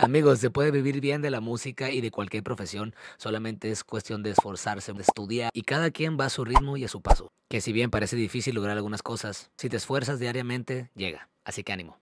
Amigos, se puede vivir bien de la música y de cualquier profesión, solamente es cuestión de esforzarse, de estudiar y cada quien va a su ritmo y a su paso. Que si bien parece difícil lograr algunas cosas, si te esfuerzas diariamente, llega. Así que ánimo.